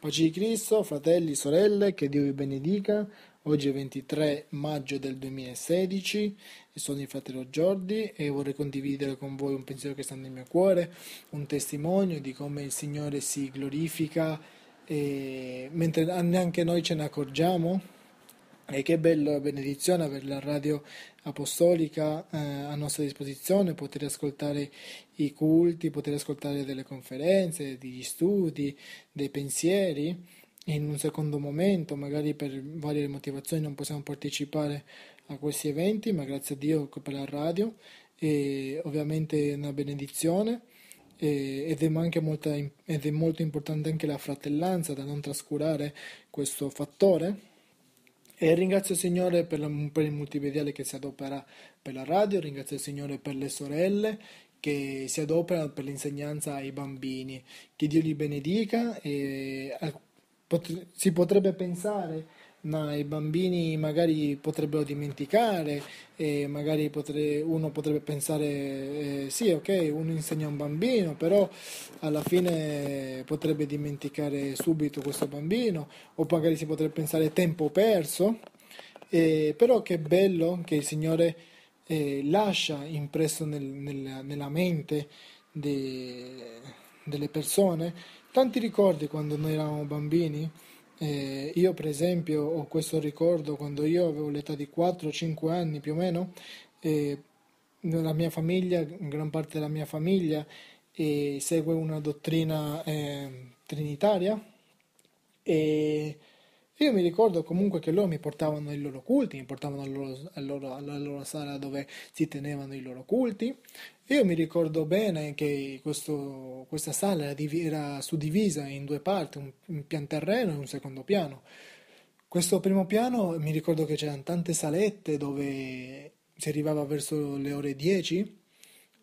Pace di Cristo, fratelli, sorelle, che Dio vi benedica. Oggi è 23 maggio del 2016, sono il fratello Giordi e vorrei condividere con voi un pensiero che sta nel mio cuore, un testimonio di come il Signore si glorifica e mentre neanche noi ce ne accorgiamo e che bella benedizione avere la radio apostolica eh, a nostra disposizione, poter ascoltare i culti, poter ascoltare delle conferenze, degli studi, dei pensieri. In un secondo momento, magari per varie motivazioni non possiamo partecipare a questi eventi, ma grazie a Dio per la radio e ovviamente è una benedizione ed è, anche molta, ed è molto importante anche la fratellanza da non trascurare questo fattore e ringrazio il Signore per, la, per, il multimediale che si adopera per la radio, ringrazio il Signore per le sorelle che si adoperano per l'insegnanza ai bambini. Che Dio li benedica e si potrebbe pensare ma i bambini magari potrebbero dimenticare, magari potre, uno potrebbe pensare eh, sì, ok, uno insegna a un bambino, però alla fine potrebbe dimenticare subito questo bambino, o magari si potrebbe pensare tempo perso, eh, però che bello che il Signore eh, lascia impresso nel, nel, nella mente de, delle persone tanti ricordi quando noi eravamo bambini eh, io per esempio ho questo ricordo quando io avevo l'età di 4-5 anni più o meno, eh, la mia famiglia, gran parte della mia famiglia eh, segue una dottrina eh, trinitaria e io mi ricordo comunque che loro mi portavano ai loro culti, mi portavano al loro, al loro, alla loro sala dove si tenevano i loro culti. Io mi ricordo bene che questo, questa sala era, div- era, suddivisa in due parti, un, un pian terreno e un secondo piano. Questo primo piano mi ricordo che c'erano tante salette dove si arrivava verso le ore 10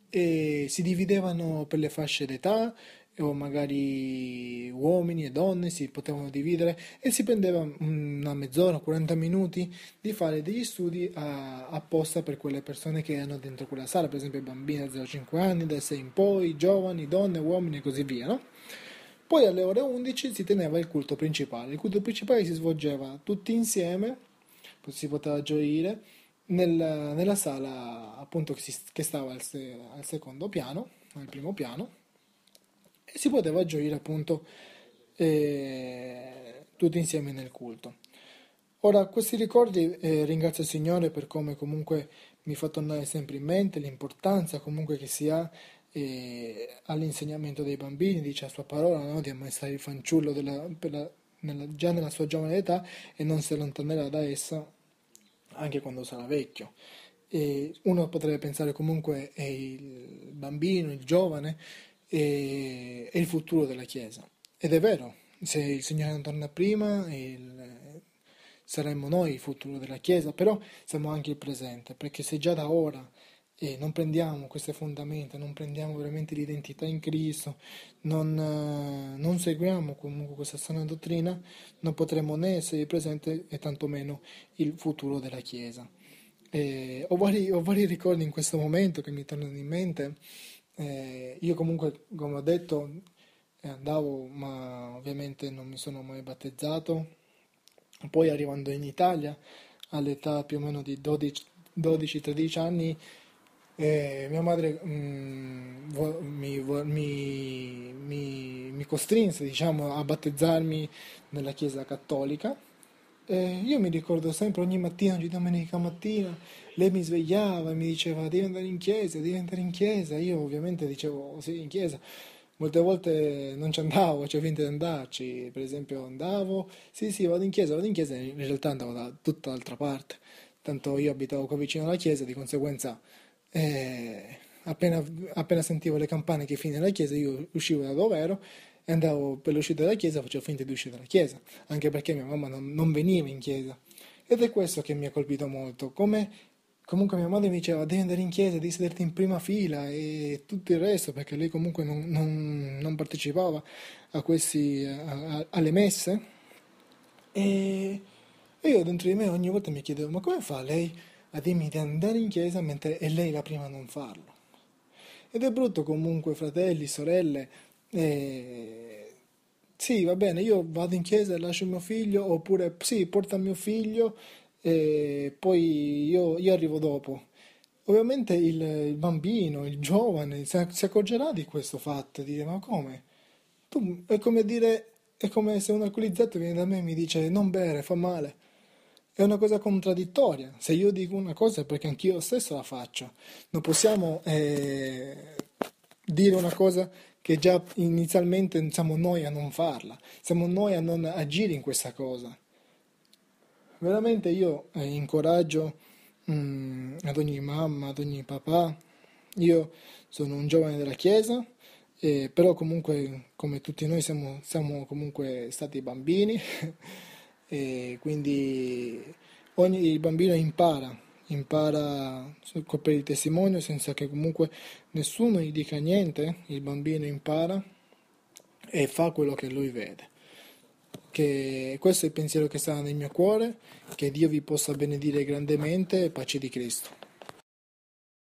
e si dividevano per le fasce d'età o magari uomini e donne si potevano dividere e si prendeva una mezz'ora, 40 minuti di fare degli studi a, apposta per quelle persone che erano dentro quella sala, per esempio bambini da 0-5 a anni, da 6 in poi, giovani, donne, uomini e così via. No? Poi alle ore 11 si teneva il culto principale, il culto principale si svolgeva tutti insieme, si poteva gioire, nella, nella sala appunto che, si, che stava al, se, al secondo piano, al primo piano e si poteva gioire appunto eh, tutti insieme nel culto. Ora, questi ricordi eh, ringrazio il Signore per come comunque mi fa tornare sempre in mente l'importanza comunque che si ha eh, all'insegnamento dei bambini, dice la sua parola, no? di ammaestrare il fanciullo della, la, nella, già nella sua giovane età e non si allontanerà da essa anche quando sarà vecchio. E uno potrebbe pensare comunque è il bambino, il giovane, e, è il futuro della Chiesa. Ed è vero, se il Signore non torna prima, il, saremmo noi il futuro della Chiesa, però siamo anche il presente, perché se già da ora eh, non prendiamo queste fondamenta, non prendiamo veramente l'identità in Cristo, non, eh, non seguiamo comunque questa sana dottrina, non potremo né essere il presente e tantomeno il futuro della Chiesa. Eh, ho, vari, ho vari ricordi in questo momento che mi tornano in mente eh, io comunque, come ho detto, eh, andavo, ma ovviamente non mi sono mai battezzato. Poi arrivando in Italia, all'età più o meno di 12-13 anni, eh, mia madre mm, vo- mi, vo- mi, mi, mi, costrinse diciamo, a battezzarmi nella Chiesa Cattolica eh, io mi ricordo sempre ogni mattina, ogni domenica mattina, lei mi svegliava e mi diceva devi andare in chiesa, devi andare in chiesa. Io ovviamente dicevo sì, in chiesa. Molte volte non ci andavo, cioè finta di andarci. Per esempio andavo, sì sì, vado in chiesa, vado in chiesa, in realtà andavo da tutta l'altra parte. Tanto io abitavo qua vicino alla chiesa, di conseguenza eh, appena, appena sentivo le campane che fine la chiesa io uscivo da dove ero e andavo per l'uscita dalla chiesa, facevo finta di uscire dalla chiesa, anche perché mia mamma non, non veniva in chiesa. Ed è questo che mi ha colpito molto, come comunque mia madre mi diceva devi andare in chiesa, devi sederti in prima fila e tutto il resto, perché lei comunque non, non, non partecipava a questi, a, a, alle messe. E, e, io dentro di me ogni volta mi chiedevo ma come fa lei a dirmi di andare in chiesa mentre è lei la prima a non farlo? Ed è brutto comunque, fratelli, sorelle, eh, sì, va bene, io vado in chiesa e lascio mio figlio, oppure sì, porta mio figlio e poi io, io arrivo dopo. Ovviamente il, il bambino, il giovane, si, si accorgerà di questo fatto, dire ma come? Tu, è come dire, è come se un alcolizzato viene da me e mi dice non bere, fa male. È una cosa contraddittoria. Se io dico una cosa è perché anch'io stesso la faccio. Non possiamo eh, dire una cosa che già inizialmente siamo noi a non farla, siamo noi a non agire in questa cosa. Veramente io eh, incoraggio mm, ad ogni mamma, ad ogni papà, io sono un giovane della Chiesa, eh, però comunque come tutti noi siamo, siamo comunque stati bambini, e quindi ogni bambino impara impara per il testimonio senza che comunque nessuno gli dica niente, il bambino impara e fa quello che lui vede. Che questo è il pensiero che sta nel mio cuore, che Dio vi possa benedire grandemente e pace di Cristo.